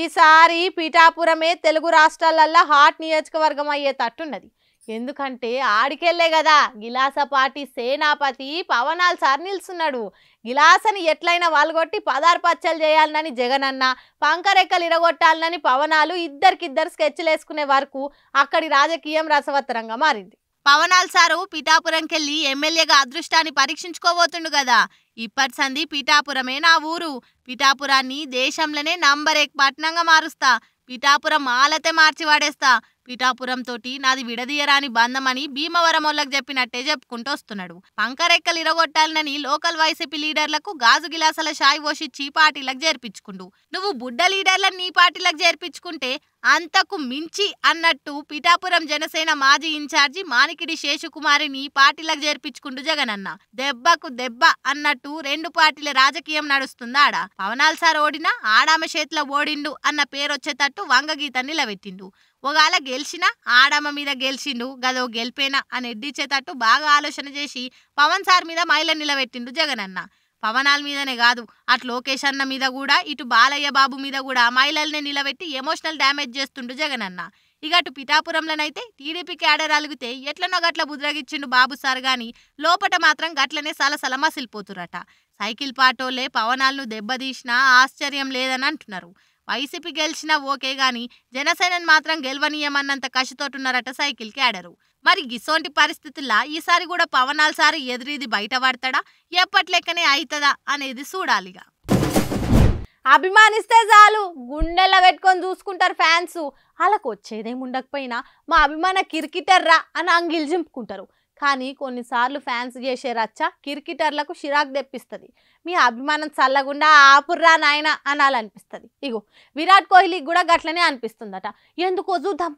ఈసారి పీఠాపురమే తెలుగు రాష్ట్రాలల్లో హాట్ నియోజకవర్గం అయ్యేటట్టున్నది ఎందుకంటే ఆడికెళ్లే కదా గిలాస పార్టీ సేనాపతి పవనాల్ సార్ నిలుస్తున్నాడు గిలాసని ఎట్లయినా వాళ్ళగొట్టి పదార్ పచ్చలు చేయాలని జగనన్న పంకరెక్కలు ఇరగొట్టాలని పవనాలు ఇద్దరికిద్దరు స్కెచ్లు వేసుకునే వరకు అక్కడి రాజకీయం రసవత్తరంగా మారింది పవనాల్ సారు పిఠాపురంకెళ్ళి ఎమ్మెల్యేగా అదృష్టాన్ని పరీక్షించుకోబోతుండు కదా ఇప్పటి సంది పిఠాపురమే నా ఊరు పిఠాపురాన్ని దేశంలోనే నంబర్ ఎక్ పట్టణంగా మారుస్తా పిఠాపురం ఆలతే మార్చి వాడేస్తా పిఠాపురం తోటి నాది విడదీయరాని బంధమని భీమవరమోళ్ళకి చెప్పినట్టే చెప్పుకుంటూ వస్తున్నాడు పంకరెక్కలు ఇరగొట్టాలనని లోకల్ వైసీపీ లీడర్లకు గాజు గిలాసల షాయి పోషిచ్చి పార్టీలకు చేర్పించుకుండు నువ్వు బుడ్డ లీడర్లను నీ పార్టీలకు చేర్పించుకుంటే అంతకు మించి అన్నట్టు పిఠాపురం జనసేన మాజీ ఇన్ఛార్జి మానికిడి శేషుకుమారిని పార్టీలకు చేర్పించుకుంటూ జగనన్న దెబ్బకు దెబ్బ అన్నట్టు రెండు పార్టీల రాజకీయం ఆడ పవనాల్ సార్ ఓడినా ఆడామ చేతిలో ఓడిండు అన్న పేరొచ్చేటట్టు వంగగీత నిలబెట్టిండు ఒకవేళ గెలిచినా ఆడమ్మ మీద గెలిచిండు గదో గెలిపేనా అని ఎడ్డిచ్చేటట్టు బాగా ఆలోచన చేసి పవన్ సార్ మీద మైల నిలబెట్టిండు జగనన్న పవనాల మీదనే కాదు అటు లోకేష్ అన్న మీద కూడా ఇటు బాలయ్య బాబు మీద కూడా మహిళల్ని నిలబెట్టి ఎమోషనల్ డ్యామేజ్ చేస్తుండు జగన్ అన్న ఇక అటు పిఠాపురంలోనైతే టీడీపీ క్యాడర్ అలిగితే ఎట్లనో గట్ల బుద్రగిచ్చిండు బాబు సార్ గాని లోపట మాత్రం గట్లనే సలసల మసిలిపోతురట సైకిల్ పాటోలే పవనాలను దెబ్బతీసినా ఆశ్చర్యం లేదని అంటున్నారు వైసీపీ గెలిచినా ఓకే గాని జనసేనని మాత్రం గెలవనీయమన్నంత కసితోటున్నారట సైకిల్ క్యాడరు మరి గిసోంటి పరిస్థితుల్లో ఈసారి కూడా పవనాల్ సారి ఎదురీది బయటపడతాడా ఎప్పట్లెక్కనే అవుతుందా అనేది చూడాలిగా అభిమానిస్తే చాలు గుండెల్లో పెట్టుకొని చూసుకుంటారు ఫ్యాన్స్ వాళ్ళకు వచ్చేదేమి ఉండకపోయినా మా అభిమాన కిరికిటర్రా రా అని అంగిల్ చింపుకుంటారు కానీ కొన్నిసార్లు ఫ్యాన్స్ చేసే రచ్చ క్రికెటర్లకు చిరాకు తెప్పిస్తుంది మీ అభిమానం చల్లకుండా ఆపుర్రా నాయన అనాలనిపిస్తుంది ఇగో విరాట్ కోహ్లీకి కూడా గట్లనే అనిపిస్తుందట ఎందుకు వద్దు చూద్దాం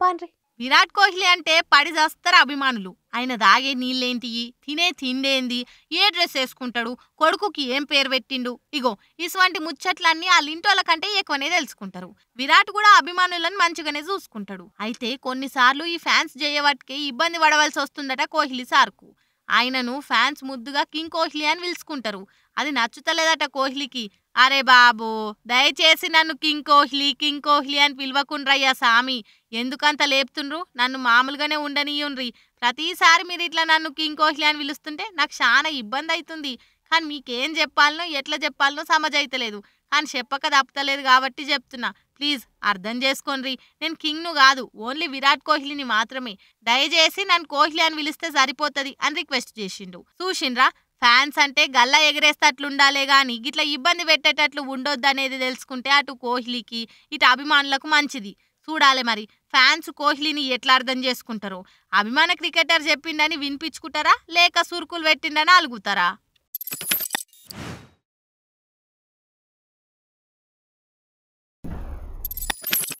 విరాట్ కోహ్లీ అంటే పడి చేస్తారు అభిమానులు ఆయన దాగే నీళ్ళేంటి తినే తిండేంది ఏ డ్రెస్ వేసుకుంటాడు కొడుకుకి ఏం పేరు పెట్టిండు ఇగో ఇటువంటి ముచ్చట్లన్నీ ఆ లింటోల కంటే ఎక్కువనే తెలుసుకుంటారు విరాట్ కూడా అభిమానులను మంచిగానే చూసుకుంటాడు అయితే కొన్నిసార్లు ఈ ఫ్యాన్స్ చేయవాటికే ఇబ్బంది పడవలసి వస్తుందట కోహ్లీ సార్కు ఆయనను ఫ్యాన్స్ ముద్దుగా కింగ్ కోహ్లీ అని పిలుచుకుంటారు అది నచ్చుతలేదట కోహ్లీకి అరే బాబు దయచేసి నన్ను కింగ్ కోహ్లీ కింగ్ కోహ్లీ అని పిలవకుండ్రయ్యా సామి ఎందుకంత లేపుతుండ్రు నన్ను మామూలుగానే ఉండనియుండ్రి ప్రతిసారి మీరు ఇట్లా నన్ను కింగ్ కోహ్లీ అని పిలుస్తుంటే నాకు చాలా ఇబ్బంది అవుతుంది కానీ మీకేం చెప్పాలనో ఎట్లా చెప్పాలనో సమజైతలేదు కానీ చెప్పక తప్పతలేదు కాబట్టి చెప్తున్నా ప్లీజ్ అర్థం చేసుకోండి నేను కింగ్ను కాదు ఓన్లీ విరాట్ కోహ్లీని మాత్రమే దయచేసి నన్ను కోహ్లీ అని పిలిస్తే సరిపోతుంది అని రిక్వెస్ట్ చేసిండు చూసిండ్రా ఫ్యాన్స్ అంటే గల్లా ఎగరేస్తట్లుండాలే కానీ ఇట్లా ఇబ్బంది పెట్టేటట్లు ఉండొద్దు అనేది తెలుసుకుంటే అటు కోహ్లీకి ఇటు అభిమానులకు మంచిది చూడాలి మరి ఫ్యాన్స్ కోహ్లీని ఎట్లా అర్థం చేసుకుంటారు అభిమాన క్రికెటర్ చెప్పిండని వినిపించుకుంటారా లేక సురుకులు పెట్టిండని అలుగుతారా